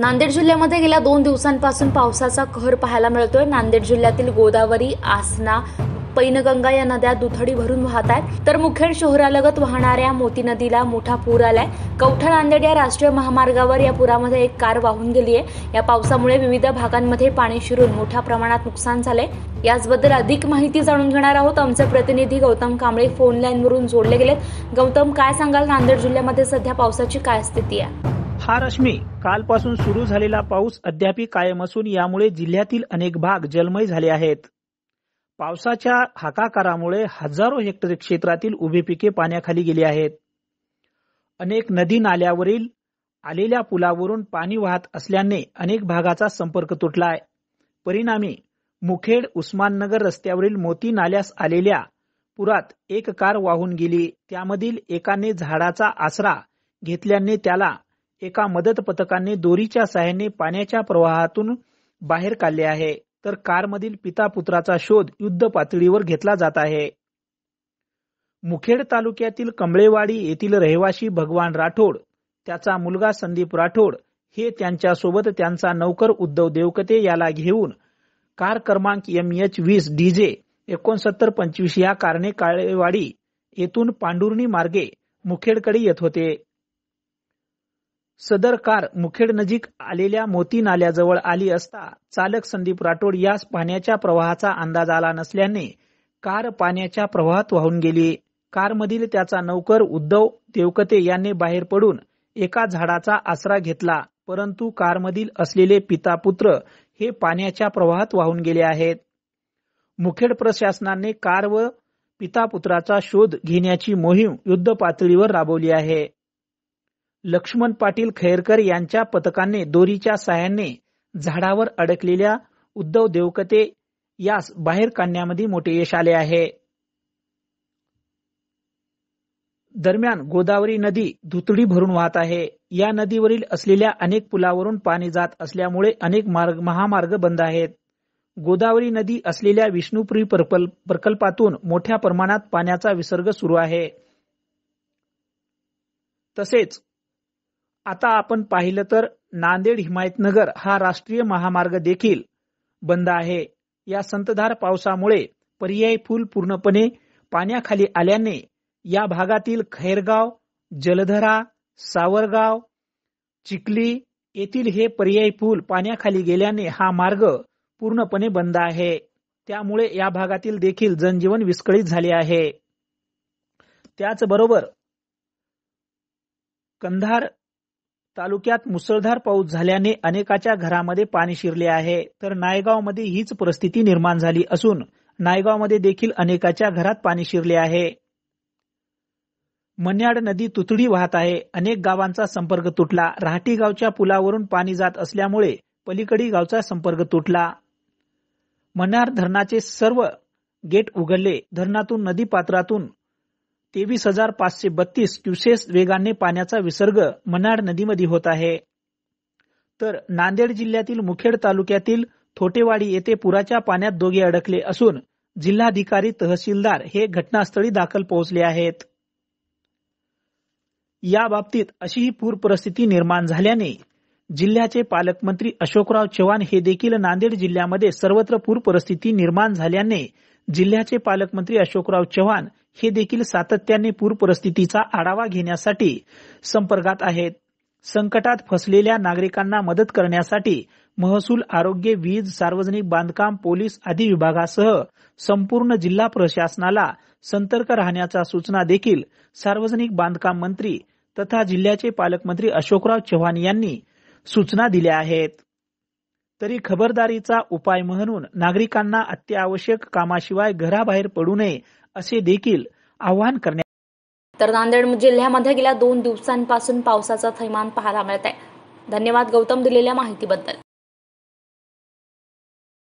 नांदेड जिल्ह्यामध्ये गेल्या दोन दिवसांपासून पावसाचा कहर पाहायला मिळतोय नांदेड जिल्ह्यातील गोदावरी आसना पैनगंगा या नद्या दुथडी भरून वाहत आहेत तर मुखेड शहरालगत वाहणाऱ्या मोती नदीला मोठा पूर आलाय कवठा नांदेड या राष्ट्रीय महामार्गावर या पुरामध्ये एक कार वाहून गेली आहे या पावसामुळे विविध भागांमध्ये पाणी शिरून मोठ्या प्रमाणात नुकसान झालंय याचबद्दल अधिक माहिती जाणून घेणार आहोत आमचे प्रतिनिधी गौतम कांबळे फोन वरून जोडले गेलेत गौतम काय सांगाल नांदेड जिल्ह्यामध्ये सध्या पावसाची काय स्थिती आहे महाराष्ट्र कालपासून सुरू झालेला पाऊस अद्याप कायम असून यामुळे जिल्ह्यातील अनेक भाग जलमय झाले आहेत पावसाच्या हाकाकारामुळे हजारो हेक्टर क्षेत्रातील उभी पिके पाण्याखाली गेली आहेत अनेक नदी नाल्यावरील आलेल्या पुलावरून पाणी वाहत असल्याने अनेक भागाचा संपर्क तुटलाय परिणामी मुखेड उस्माननगर रस्त्यावरील मोती नाल्यास आलेल्या पुरात एक कार वाहून गेली त्यामधील एकाने झाडाचा आसरा घेतल्याने त्याला एका मदत पथकाने दोरीच्या सहाय्याने पाण्याच्या प्रवाहातून बाहेर काढले आहे तर कारमधील पिता पुत्राचा शोध युद्ध पातळीवर घेतला जात आहे मुखेड तालुक्यातील कमळेवाडी येथील रहिवाशी भगवान राठोड त्याचा मुलगा संदीप राठोड हे त्यांच्यासोबत त्यांचा नौकर उद्धव देवकते याला घेऊन कार क्रमांक एम एच वीस डीजे एकोणसत्तर पंचवीस या कारने काळेवाडी येथून पांडुरणी मार्गे मुखेडकडे येत होते सदर कार मुखेड नजीक आलेल्या मोती नाल्याजवळ आली असता चालक संदीप राठोड यास पाण्याच्या प्रवाहाचा अंदाज आला नसल्याने कार पाण्याच्या प्रवाहात वाहून गेली कारमधील त्याचा नौकर उद्धव देवकते यांनी बाहेर पडून एका झाडाचा आसरा घेतला परंतु कारमधील असलेले पिता पुत्र हे पाण्याच्या प्रवाहात वाहून गेले आहेत मुखेड प्रशासनाने कार व पिता पुत्राचा शोध घेण्याची मोहीम युद्ध पातळीवर राबवली आहे लक्ष्मण पाटील खैरकर यांच्या पथकाने दोरीच्या साह्याने झाडावर अडकलेल्या उद्धव देवकते यास बाहेर काढण्यामध्ये मोठे यश आले आहे दरम्यान गोदावरी नदी धुतडी भरून वाहत आहे या नदीवरील असलेल्या अनेक पुलावरून पाणी जात असल्यामुळे अनेक मार्ग महामार्ग बंद आहेत गोदावरी नदी असलेल्या विष्णुपुरी प्रकल्पातून मोठ्या प्रमाणात पाण्याचा विसर्ग सुरू आहे तसेच आता आपण पाहिलं तर नांदेड हिमायतनगर हा राष्ट्रीय महामार्ग देखील बंद आहे या संतधार पावसामुळे पर्यायी पूल पूर्णपणे पाण्याखाली आल्याने या भागातील खैरगाव जलधरा सावरगाव चिखली येथील हे पर्यायी पूल पाण्याखाली गेल्याने हा मार्ग पूर्णपणे बंद आहे त्यामुळे या भागातील देखील जनजीवन विस्कळीत झाले आहे त्याचबरोबर कंधार तालुक्यात मुसळधार पाऊस झाल्याने अनेकाच्या घरामध्ये पाणी शिरले आहे तर नायगावमध्ये हीच परिस्थिती निर्माण झाली असून नायगावमध्ये देखील अनेकाच्या घरात पाणी शिरले आहे मन्याड नदी तुतडी वाहत आहे अनेक गावांचा संपर्क तुटला राहटी गावच्या पुलावरून पाणी जात असल्यामुळे पलीकडी गावचा संपर्क तुटला मन्याड धरणाचे सर्व गेट उघडले धरणातून नदी पात्रातून तेवीस हजार पाचशे बत्तीस क्युसेस वेगाने पाण्याचा विसर्ग मनाड नदीमध्ये होत आहे तर नांदेड जिल्ह्यातील मुखेड तालुक्यातील थोटेवाडी येथे पुराच्या पाण्यात दोघे अडकले असून जिल्हाधिकारी तहसीलदार हे घटनास्थळी दाखल पोहोचले आहेत या बाबतीत अशी ही पूर परिस्थिती निर्माण झाल्याने जिल्ह्याचे पालकमंत्री अशोकराव चव्हाण हे देखील नांदेड जिल्ह्यामध्ये सर्वत्र पूर परिस्थिती निर्माण झाल्याने जिल्ह्याचे पालकमंत्री अशोकराव चव्हाण हे देखील सातत्याने पूर परिस्थितीचा आढावा घेण्यासाठी संपर्कात आहेत संकटात फसलेल्या नागरिकांना मदत करण्यासाठी महसूल आरोग्य वीज सार्वजनिक बांधकाम पोलीस आदी विभागासह संपूर्ण जिल्हा प्रशासनाला संतर्क राहण्याच्या सूचना देखील सार्वजनिक बांधकाम मंत्री तथा जिल्ह्याचे पालकमंत्री अशोकराव चव्हाण यांनी सूचना दिल्या आहेत तरी खबरदारीचा उपाय म्हणून नागरिकांना अत्यावश्यक कामाशिवाय घराबाहेर पडू नये असे देखील आवाहन करण्यात तर नांदेड जिल्ह्यामध्ये गेल्या दोन दिवसांपासून पावसाचा थैमान पाहायला मिळत आहे धन्यवाद गौतम दिलेल्या माहितीबद्दल